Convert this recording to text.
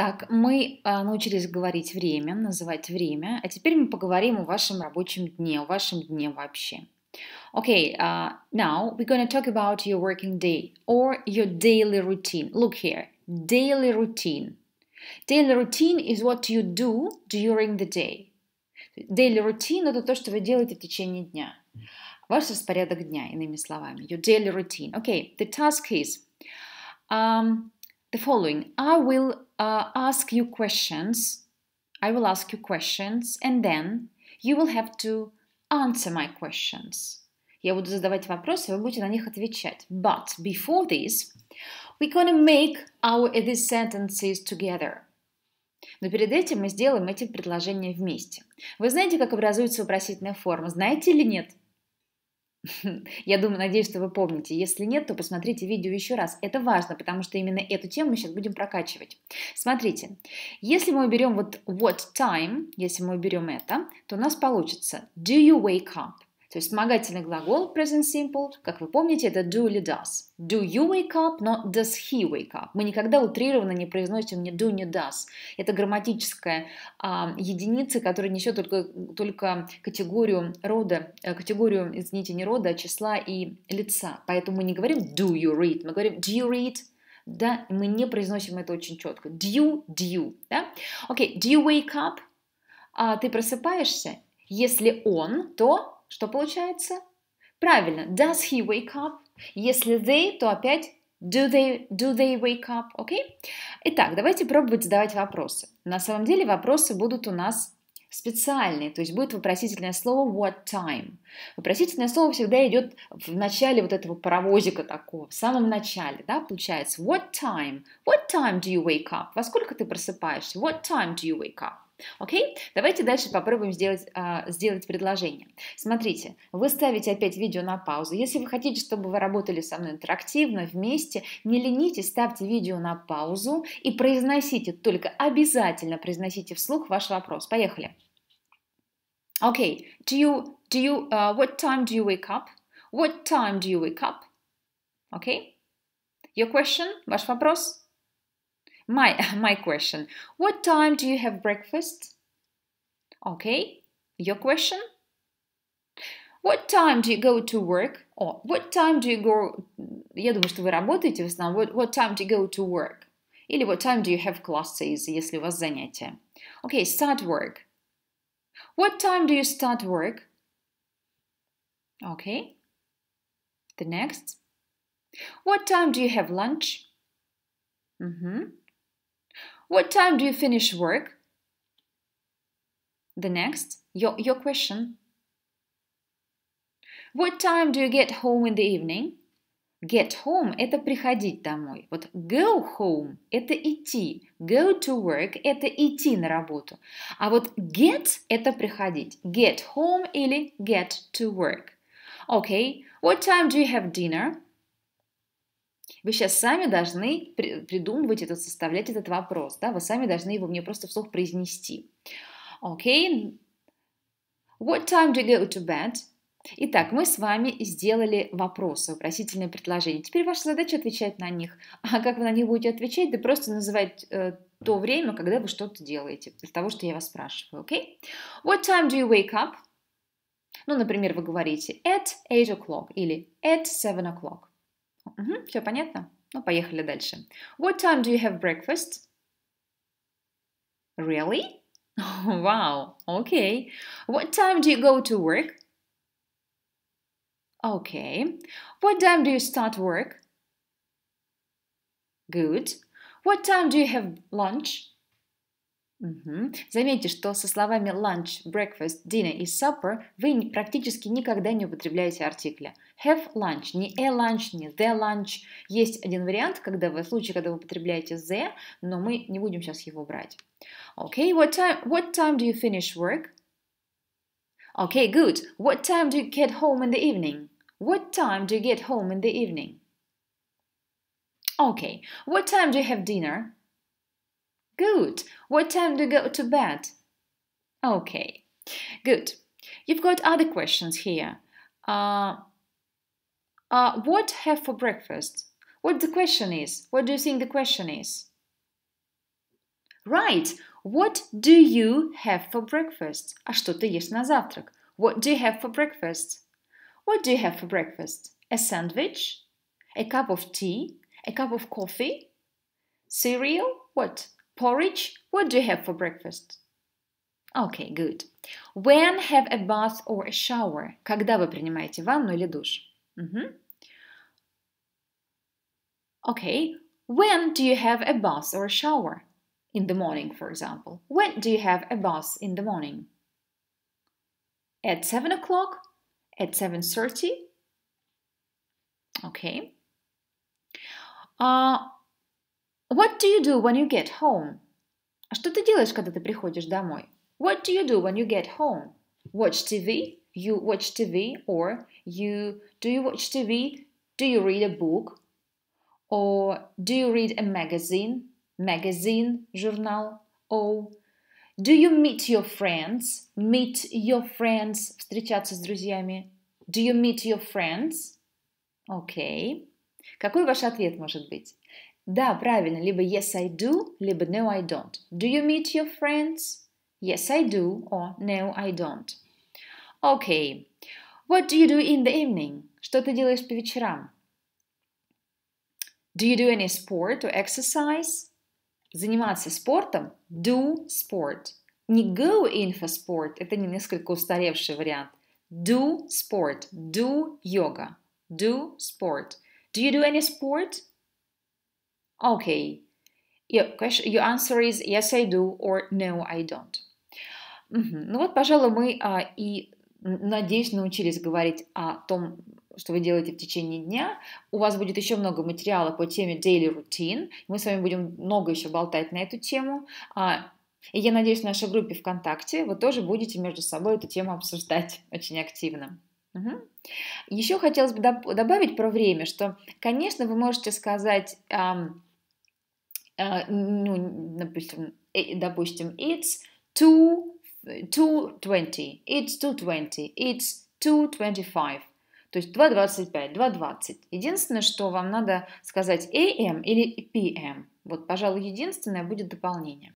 Так, мы научились говорить время, называть время, а теперь мы поговорим о вашем рабочем дне, о вашем дне вообще. Okay, uh, now we're going to talk about your working day or your daily routine. Look here, daily routine. Daily routine is what you do during the day. Daily routine – это то, что вы делаете в течение дня. Ваш распорядок дня, иными словами. Your daily routine. Okay, the task is um, the following. I will uh, ask you questions. I will ask you questions, and then you will have to answer my questions. Я буду задавать вопросы, вы будете на них отвечать. But before this, we're gonna make our these sentences together. Но перед этим мы сделаем эти предложения вместе. Вы знаете, как образуется вопросительная форма? Знаете или нет? Я думаю, надеюсь, что вы помните. Если нет, то посмотрите видео еще раз. Это важно, потому что именно эту тему мы сейчас будем прокачивать. Смотрите, если мы уберем вот what time, если мы уберем это, то у нас получится do you wake up? То есть вспомогательный глагол present simple, как вы помните, это do или does. Do you wake up, но does he wake up? Мы никогда утрированно не произносим ни do, ни does. Это грамматическая а, единица, которая несет только, только категорию рода, э, категорию, извините, не рода, а числа и лица. Поэтому мы не говорим do you read, мы говорим do you read, да, мы не произносим это очень четко. Do you, do you, да? Окей, okay, do you wake up? А, ты просыпаешься? Если он, то что получается? Правильно, does he wake up? Если they, то опять do they, do they wake up, окей? Okay? Итак, давайте пробовать задавать вопросы. На самом деле вопросы будут у нас специальные, то есть будет вопросительное слово what time. Вопросительное слово всегда идет в начале вот этого паровозика такого, в самом начале, да, получается what time, what time do you wake up, во сколько ты просыпаешься, what time do you wake up. Окей? Давайте дальше попробуем сделать, а, сделать предложение. Смотрите, вы ставите опять видео на паузу. Если вы хотите, чтобы вы работали со мной интерактивно, вместе, не ленитесь, ставьте видео на паузу и произносите, только обязательно произносите вслух ваш вопрос. Поехали. Окей, okay. do you, do you, uh, what time do you wake up? What time do you wake up? Окей? Okay? Your question, ваш вопрос? my my question what time do you have breakfast okay your question what time do you go to work or what time do you go я думаю что вы работаете в основном what, what time do you go to work или what time do you have classes если у вас занятия okay start work what time do you start work okay the next what time do you have lunch mm-hmm what time do you finish work? The next, your, your question. What time do you get home in the evening? Get home – это приходить домой. Вот go home – это идти. Go to work – это идти на работу. А вот get – это приходить. Get home или get to work. Okay, what time do you have dinner? Вы сейчас сами должны придумывать этот, составлять этот вопрос, да, вы сами должны его мне просто вслух произнести. Окей? Okay. What time do you go to bed? Итак, мы с вами сделали вопросы, вопросительные предложения. Теперь ваша задача отвечать на них. А как вы на них будете отвечать? Да просто называть э, то время, когда вы что-то делаете, из того, что я вас спрашиваю, окей? Okay? What time do you wake up? Ну, например, вы говорите at 8 o'clock или at 7 o'clock. Угу, все понятно? Ну, поехали дальше. What time do you have breakfast? Really? Wow, okay. What time do you go to work? Okay. What time do you start work? Good. What time do you have lunch? Угу. Заметьте, что со словами lunch, breakfast, dinner и supper вы практически никогда не употребляете артикля. Have lunch, не a lunch, не the lunch. Есть один вариант, когда вы, в случае, когда вы употребляете the, но мы не будем сейчас его брать. Okay, what time, what time do you finish work? Okay, good. What time do you get home in the evening? What time do you get home in the evening? Okay, what time do you have dinner? Good. What time do you go to bed? Okay. Good. You've got other questions here. Uh, uh, what have for breakfast? What the question is? What do you think the question is? Right. What do you have for breakfast? А что ты ешь на завтрак? What do you have for breakfast? What do you have for breakfast? A sandwich? A cup of tea? A cup of coffee? Cereal? What? Porridge? What do you have for breakfast? Okay, good. When have a bath or a shower? Когда вы принимаете ванну или душ? Okay. When do you have a bath or a shower? In the morning, for example. When do you have a bath in the morning? At 7 o'clock? At 7.30? Okay. Uh, what do you do when you get home? Что ты делаешь, когда ты приходишь домой? What do you do when you get home? Watch TV? You watch TV or you do you watch TV? Do you read a book? Or do you read a magazine? Magazine, журнал. Or do you meet your friends? Meet your friends, встречаться с друзьями. Do you meet your friends? Okay. Какой ваш ответ может быть? Да, правильно, либо yes I do, либо no I don't. Do you meet your friends? Yes I do, or no I don't. Okay. What do you do in the evening? Что ты делаешь по вечерам? Do you do any sport or exercise? Заниматься спортом? Do sport. Не go in for sport, это не несколько устаревший вариант. Do sport. Do yoga. Do sport. Do you do any sport? Okay. Your, question, your answer is yes, I do or no, I don't. Угу. Ну вот, пожалуй, мы а, и, надеюсь, научились говорить о том, что вы делаете в течение дня. У вас будет еще много материала по теме Daily Routine. Мы с вами будем много еще болтать на эту тему. А, и я надеюсь, в нашей группе ВКонтакте вы тоже будете между собой эту тему обсуждать очень активно. Угу. Еще хотелось бы добавить про время, что, конечно, вы можете сказать... Эм, Э, ну, допустим, э, допустим, it's two, two twenty, it's two twenty, it's two twenty five. То есть два двадцать пять, два двадцать. Единственное, что вам надо сказать AM или PM. Вот, пожалуй, единственное будет дополнение.